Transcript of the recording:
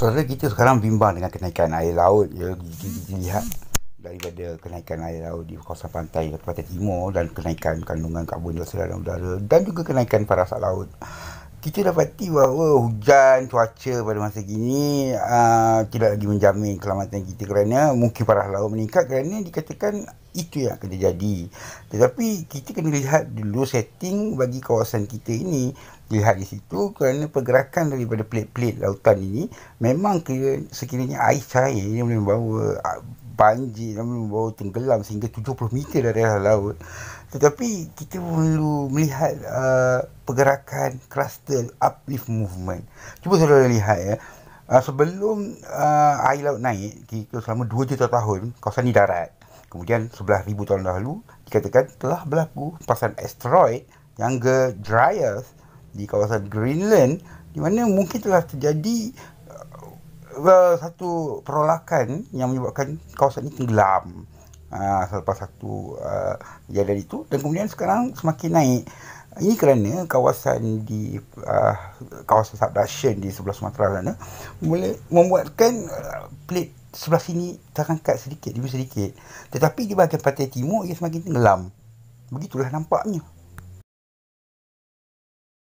Soalnya kita sekarang bimbang dengan kenaikan air laut ya, kita, kita lihat daripada kenaikan air laut di kawasan pantai Pantai Timur dan kenaikan kandungan karbon dioksida dalam udara dan juga kenaikan parasat laut kita dapati bahawa hujan cuaca pada masa kini uh, tidak lagi menjamin kelamatan kita kerana mungkin parah laut meningkat kerana dikatakan itu yang akan terjadi. Tetapi kita kena lihat dulu setting bagi kawasan kita ini. Lihat di situ kerana pergerakan daripada plate-plate lautan ini memang sekiranya air cair ini boleh membawa Panji dan membawa tenggelam sehingga 70 meter dari arah laut tetapi kita perlu melihat uh, pergerakan cluster uplift movement cuba saudara lihat ya uh, sebelum uh, air laut naik kita selama 2 juta tahun kawasan ni darat kemudian ribu tahun lalu dikatakan telah berlaku pasang asteroid yang ke Dryas di kawasan Greenland di mana mungkin telah terjadi uh, satu perolakan yang menyebabkan kawasan ini tenggelam uh, selepas satu uh, ah, jadian itu dan kemudian sekarang semakin naik ini kerana kawasan di uh, kawasan subduction di sebelah Sumatera sana boleh membuatkan uh, plate sebelah sini terangkat sedikit, demi sedikit. Tetapi di bahagian pantai timur ia semakin tenggelam. Begitulah nampaknya.